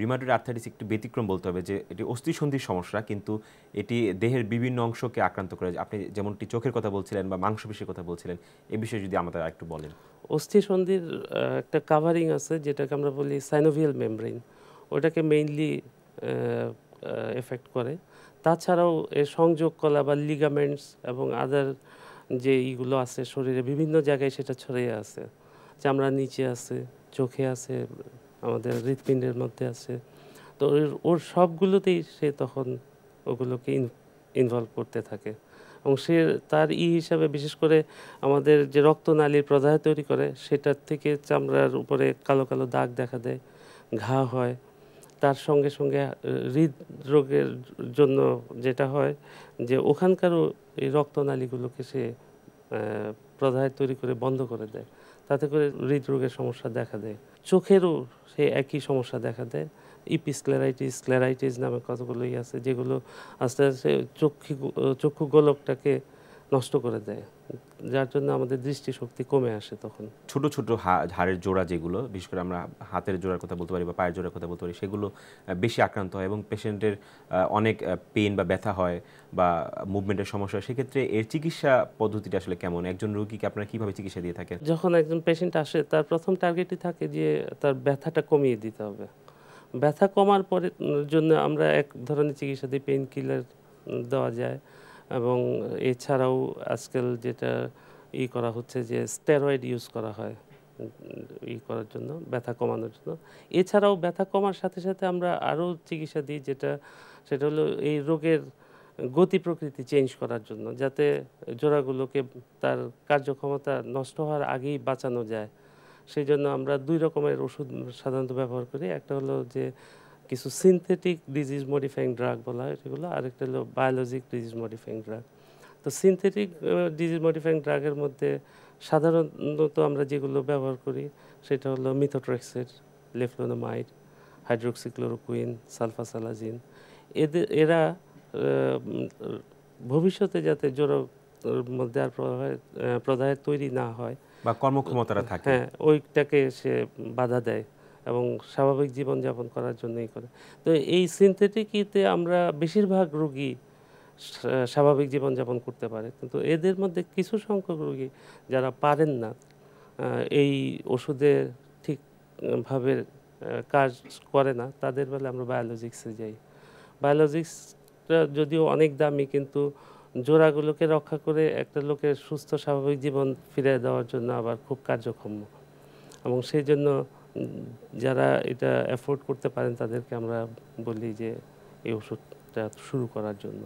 রিমাটোয়েড arthritis একটু ব্যতিক্রম বলতে হবে যে এটি অস্থিসন্ধির সমস্যা কিন্তু এটি দেহের বিভিন্ন অংশকে আক্রান্ত করে আপনি যেমনটি চোখের কথা বলছিলেন বা মাংসপেশির কথা বলছিলেন এ বিষয়ে যদি আমাদের একটু বলেন অস্থিসন্ধির একটা কাভারিং আছে যেটাকে আমরা বলি সাইনোভিয়াল মেমব্রেন ওটাকে মেইনলি এফেক্ট করে তাছাড়াও এর সংযোগ কলা বা লিগামেন্টস এবং আদার যে ইগুলো আছে শরীরে বিভিন্ন জায়গায় সেটা ছড়িয়ে আছে চামড়ার নিচে আছে চোখে আছে আমাদের হৃৎপিণ্ডের মধ্যে আছে তো ওর ওর সবগুলোতেই সে তখন ওগুলোকে ইনভলভ করতে থাকে এবং সে তার ই হিসাবে বিশেষ করে আমাদের যে রক্তনালীর প্রদাহ তৈরি করে সেটার থেকে চামড়ার উপরে কালো কালো দাগ দেখা দেয় ঘা হয় তার সঙ্গে সঙ্গে হৃদরোগের জন্য যেটা হয় যে ওখানকারও এই রক্তনালীগুলোকে সে প্রধায় তৈরি করে বন্ধ করে দেয় তাতে করে হৃদরোগের সমস্যা দেখা দেয় চোখেরও সে একই সমস্যা দেখা দেয় ইপিস্ক্লেরাইটিস স্ক্লেরাইটিস নামে কতগুলোই আছে যেগুলো আস্তে আস্তে চক্ষু চক্ষু গোলকটাকে নষ্ট করে দেয় যার জন্য আমাদের দৃষ্টিশক্তি কমে আসে তখন ছোট ছোট হাড়ের জোড়া যেগুলো বিশেষ করে আমরা হাতের জোড়ার কথা বলতে পারি বা পায়ের জোড়ার কথা বলতে পারি সেগুলো বেশি আক্রান্ত হয় এবং পেশেন্টের অনেক পেন বা ব্যথা হয় বা মুভমেন্টের সমস্যা হয় সেক্ষেত্রে এর চিকিৎসা পদ্ধতিটা আসলে কেমন একজন রোগীকে আপনারা কীভাবে চিকিৎসা দিয়ে থাকেন যখন একজন পেশেন্ট আসে তার প্রথম টার্গেটই থাকে যে তার ব্যথাটা কমিয়ে দিতে হবে ব্যথা কমার পরে জন্য আমরা এক ধরনের চিকিৎসা দিই পেইন কিলার দেওয়া যায় এবং এছাড়াও আজকাল যেটা ই করা হচ্ছে যে স্টেরয়েড ইউজ করা হয় ই করার জন্য ব্যথা কমানোর জন্য এছাড়াও ব্যথা কমার সাথে সাথে আমরা আরও চিকিৎসা দিই যেটা সেটা হলো এই রোগের গতি প্রকৃতি চেঞ্জ করার জন্য যাতে জোড়াগুলোকে তার কার্যক্ষমতা নষ্ট হওয়ার আগেই বাঁচানো যায় সেই জন্য আমরা দুই রকমের ওষুধ সাধারণত ব্যবহার করি একটা হলো যে কিছু সিনথেটিক ডিজিজ মডিফাইং ড্রাগ বলা হয় এগুলো আরেকটা হলো বায়োলজিক ডিজিজ মডিফাইং ড্রাগ তো সিনথেটিক ডিজিজ মডিফাইং ড্রাগের মধ্যে সাধারণত আমরা যেগুলো ব্যবহার করি সেটা হলো মিথোট্রেক্সের লেফলোনোমাইড হাইড্রোক্সিক্লোরোকুইন সালফাসালাজিন এদের এরা ভবিষ্যতে যাতে জোর মধ্যে আর প্রদাহের তৈরি না হয় বা কর্মক্ষমতাটা থাকে হ্যাঁ ওইটাকে সে বাধা দেয় এবং স্বাভাবিক জীবনযাপন করার জন্যই করে তো এই সিনথেটিক ইতে আমরা বেশিরভাগ রুগী স্বাভাবিক জীবনযাপন করতে পারে কিন্তু এদের মধ্যে কিছু সংখ্যক রুগী যারা পারেন না এই ওষুধের ঠিকভাবে কাজ করে না তাদের বেলা আমরা বায়োলজিক্সে যাই বায়োলজিক্সটা যদিও অনেক দামি কিন্তু জোড়াগুলোকে রক্ষা করে একটা লোকের সুস্থ স্বাভাবিক জীবন ফিরে দেওয়ার জন্য আবার খুব কার্যক্ষম এবং সেই জন্য যারা এটা অ্যাফোর্ড করতে পারেন তাদেরকে আমরা বলি যে এই ওষুধটা শুরু করার জন্য